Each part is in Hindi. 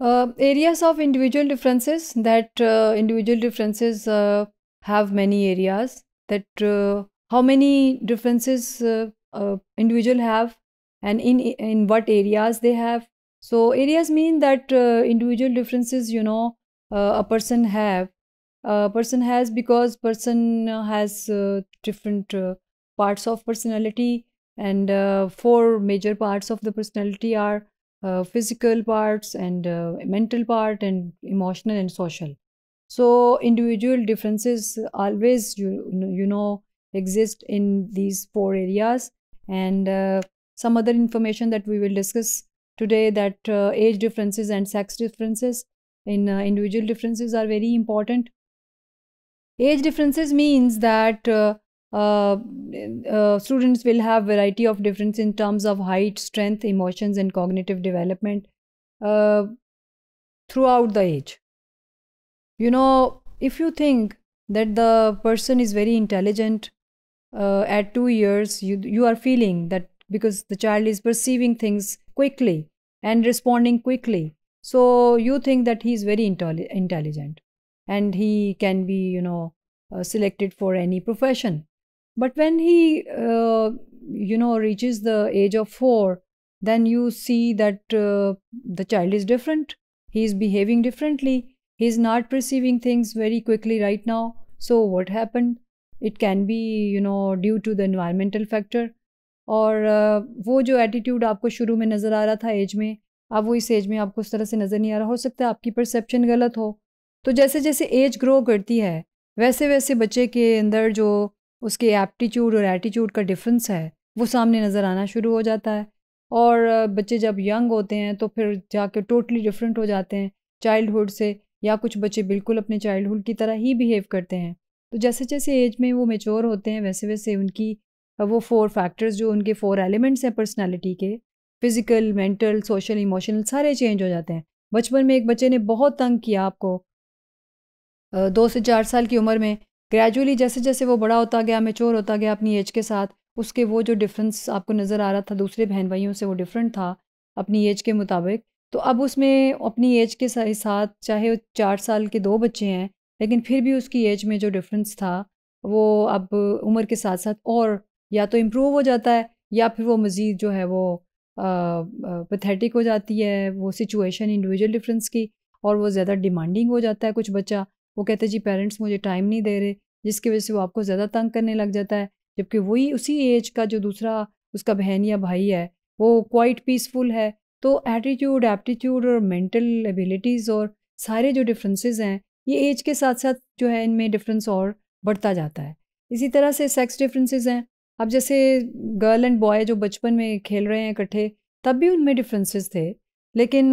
Uh, areas of individual differences that uh, individual differences uh, have many areas that uh, how many differences uh, uh, individual have and in in what areas they have so areas mean that individual differences you know a person have a person has because person has different parts of personality and four major parts of the personality are uh, physical parts and uh, mental part and emotional and social so individual differences always you, you know exist in these four areas and uh, some other information that we will discuss today that uh, age differences and sex differences in uh, individual differences are very important age differences means that uh, uh, uh, students will have variety of difference in terms of height, strength, emotions, and cognitive development uh, throughout the age. You know, if you think that the person is very intelligent uh, at two years, you you are feeling that because the child is perceiving things quickly and responding quickly. So you think that he is very intelligent and he can be, you know, uh, selected for any profession but when he, uh, you know, reaches the age of four, then you see that uh, the child is different. He is behaving differently. He is not perceiving things very quickly right now. So, what happened? It can be, you know, due to the environmental factor. और uh, वो जो एटीट्यूड आपको शुरू में नज़र आ रहा था एज में अब वो इस एज में आपको उस तरह से नज़र नहीं आ रहा हो सकता है आपकी परसेप्शन गलत हो तो जैसे जैसे एज ग्रो करती है वैसे वैसे बच्चे के अंदर जो उसके एप्टीट्यूड और एटीट्यूड का डिफरेंस है वो सामने नज़र आना शुरू हो जाता है और बच्चे जब यंग होते हैं तो फिर जाके टोटली डिफरेंट हो जाते हैं चाइल्डहुड से या कुछ बच्चे बिल्कुल अपने चाइल्डहुड की तरह ही बिहेव करते हैं तो जैसे जैसे एज में वो मेच्योर होते हैं वैसे वैसे उनकी वो फोर फैक्टर्स जो उनके फोर एलिमेंट्स हैं पर्सनैलिटी के फिज़िकल मेंटल सोशल इमोशनल सारे चेंज हो जाते हैं बचपन में एक बच्चे ने बहुत तंग किया आपको दो से चार साल की उम्र में ग्रेजुअली जैसे जैसे वो बड़ा होता गया मेच्योर होता गया अपनी एज के साथ उसके वो जो डिफरेंस आपको नज़र आ रहा था दूसरे बहन भाइयों से वो डिफरेंट था अपनी एज के मुताबिक तो अब उसमें अपनी एज के साथ चाहे वो चार साल के दो बच्चे हैं लेकिन फिर भी उसकी एज में जो डिफरेंस था वो अब उम्र के साथ साथ और या तो इम्प्रूव हो जाता है या फिर वो मज़ीद जो है वो पथेटिक हो जाती है वो सिचुएशन इंडिविजुअल डिफरेंस की और वो ज़्यादा डिमांडिंग हो जाता है कुछ बच्चा वो कहते जी पेरेंट्स मुझे टाइम नहीं दे रहे जिसकी वजह से वो आपको ज़्यादा तंग करने लग जाता है जबकि वही उसी एज का जो दूसरा उसका बहन या भाई है वो क्वाइट पीसफुल है तो एटीट्यूड एप्टीट्यूड और मेंटल एबिलिटीज़ और सारे जो डिफरेंसेस हैं ये एज के साथ साथ जो है इनमें डिफरेंस और बढ़ता जाता है इसी तरह से सेक्स डिफरेंसेस हैं अब जैसे गर्ल एंड बॉय जो बचपन में खेल रहे हैं इकट्ठे तब भी उनमें डिफरेंसेस थे लेकिन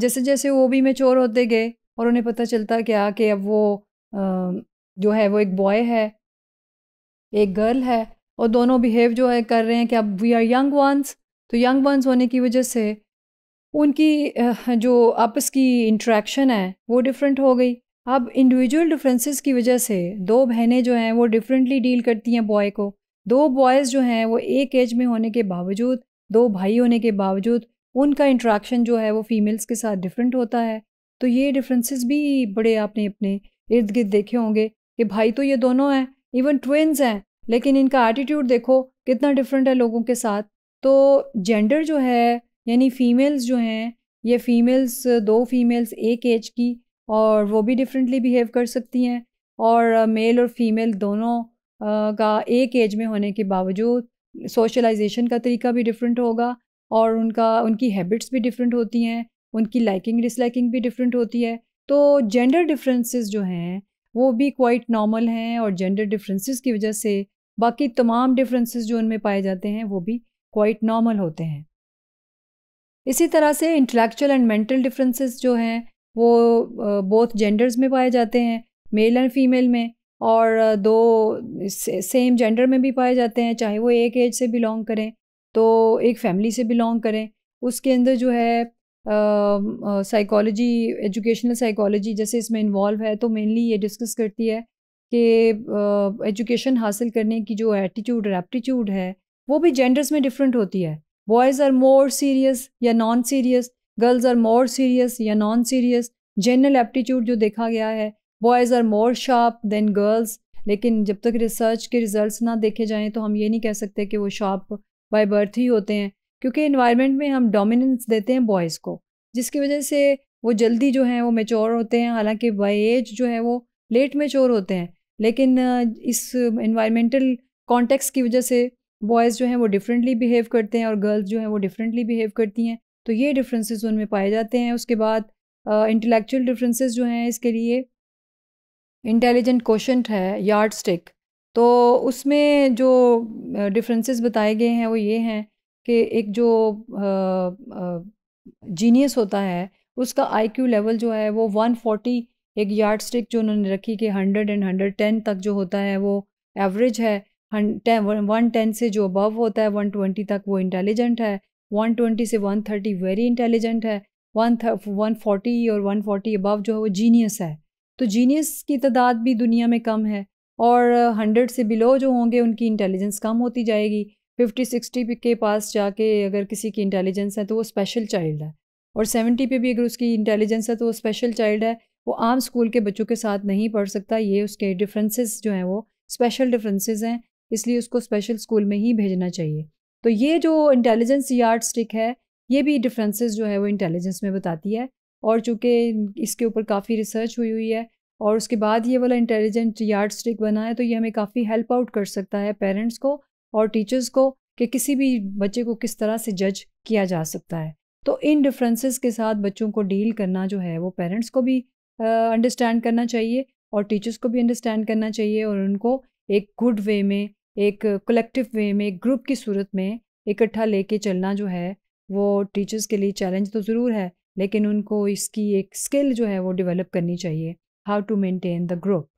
जैसे जैसे वो भी मेच्योर होते गए और उन्हें पता चलता क्या कि अब वो जो है वो एक बॉय है एक गर्ल है और दोनों बिहेव जो है कर रहे हैं कि अब वी आर यंग वंस तो यंग वंस होने की वजह से उनकी जो आपस की इंट्रैक्शन है वो डिफरेंट हो गई अब इंडिविजुअल डिफरेंसेस की वजह से दो बहनें जो हैं वो डिफरेंटली डील करती हैं बॉय को दो बॉयज़ जो हैं वो एक एज में होने के बावजूद दो भाई होने के बावजूद उनका इंट्रैक्शन जो है वो फीमेल्स के साथ डिफरेंट होता है तो ये डिफरेंसेस भी बड़े आपने अपने इर्द गिर्द देखे होंगे कि भाई तो ये दोनों हैं इवन ट्विन्स हैं लेकिन इनका एटीट्यूड देखो कितना डिफरेंट है लोगों के साथ तो जेंडर जो है यानी फ़ीमेल्स जो हैं ये फ़ीमेल्स दो फीमेल्स एक एज की और वो भी डिफरेंटली बिहेव कर सकती हैं और मेल और फीमेल दोनों का एक एज में होने के बावजूद सोशलाइजेशन का तरीका भी डिफरेंट होगा और उनका उनकी हैबिट्स भी डिफरेंट होती हैं उनकी लाइकिंग डिसलाइकिंग भी डिफरेंट होती है तो जेंडर डिफरेंसेस जो हैं वो भी क्वाइट नॉर्मल हैं और जेंडर डिफरेंसेस की वजह से बाकी तमाम डिफरेंसेस जो उनमें पाए जाते हैं वो भी क्वाइट नॉर्मल होते हैं इसी तरह से इंटेलेक्चुअल एंड मेंटल डिफरेंसेस जो हैं वो बोथ जेंडर्स में पाए जाते हैं मेल एंड फीमेल में और दो सेम जेंडर में भी पाए जाते हैं चाहे वो एक एज से बिलोंग करें तो एक फैमिली से बिलोंग करें उसके अंदर जो है साइकोलॉजी एजुकेशनल साइकोलॉजी जैसे इसमें इन्वॉल्व है तो मेनली ये डिस्कस करती है कि एजुकेशन हासिल करने की जो एटीट्यूड और एप्टीट्यूड है वो भी जेंडर्स में डिफरेंट होती है बॉयज़ आर मोर सीरियस या non serious girls are more serious या नॉन सीरियस जनरल एप्टीट्यूड जो देखा गया है boys are more sharp than girls लेकिन जब तक रिसर्च के रिजल्ट्स ना देखे जाएं तो हम ये नहीं कह सकते कि वो शार्प बाय बर्थ ही होते हैं क्योंकि इन्वायरमेंट में हम डोमिनेंस देते हैं बॉयज़ को जिसकी वजह से वो जल्दी जो है वो मेच्योर होते हैं हालांकि बाई एज जो है वो लेट मेच्योर होते हैं लेकिन इस इन्वायरमेंटल कॉन्टेक्स की वजह से बॉयज़ जो हैं वो डिफरेंटली बिहेव करते हैं और गर्ल्स जो हैं वो डिफरेंटली बिहेव करती हैं तो ये डिफरेंसेस उनमें पाए जाते हैं उसके बाद इंटेलेक्चुअल डिफरेंसेस जो हैं इसके लिए इंटेलिजेंट क्वेश्चन है यार्ड स्टिक तो उसमें जो डिफरेंसेस बताए गए हैं वो ये हैं कि एक जो जीनियस होता है उसका आईक्यू लेवल जो है वो 140 एक यार्ड स्टिक जो उन्होंने रखी कि 100 एंड 110 तक जो होता है वो एवरेज है वन टेन से जो अबव होता है वन ट्वेंटी तक वो इंटेलिजेंट है वन ट्वेंटी से वन थर्टी वेरी इंटेलिजेंट है वन वन फोर्टी और वन फोर्टी अबव जो है वो जीनियस है तो जीनियस की तादाद भी दुनिया में कम है और हंड्रेड से बिलो जो होंगे उनकी इंटेलिजेंस कम होती जाएगी फिफ्टी सिक्सटी के पास जाके अगर किसी की इंटेलिजेंस है तो वो स्पेशल चाइल्ड है और सेवेंटी पे भी अगर उसकी इंटेलिजेंस है तो वो स्पेशल चाइल्ड है वो आम स्कूल के बच्चों के साथ नहीं पढ़ सकता ये उसके डिफरेंसेस जो हैं वो स्पेशल डिफरेंसेस हैं इसलिए उसको स्पेशल स्कूल में ही भेजना चाहिए तो ये जो इंटेलिजेंस यार्ड स्टिक है ये भी डिफरेंसेस जो है वो इंटेलिजेंस में बताती है और चूँकि इसके ऊपर काफ़ी रिसर्च हुई हुई है और उसके बाद ये वाला इंटेलिजेंट यार्ड स्टिक बना है तो ये हमें काफ़ी हेल्प आउट कर सकता है पेरेंट्स को और टीचर्स को कि किसी भी बच्चे को किस तरह से जज किया जा सकता है तो इन डिफरेंसेस के साथ बच्चों को डील करना जो है वो पेरेंट्स को भी अंडरस्टैंड करना चाहिए और टीचर्स को भी अंडरस्टैंड करना चाहिए और उनको एक गुड वे में एक कलेक्टिव वे में एक ग्रुप की सूरत में इकट्ठा लेके चलना जो है वो टीचर्स के लिए चैलेंज तो ज़रूर है लेकिन उनको इसकी एक स्किल जो है वो डेवलप करनी चाहिए how to maintain the group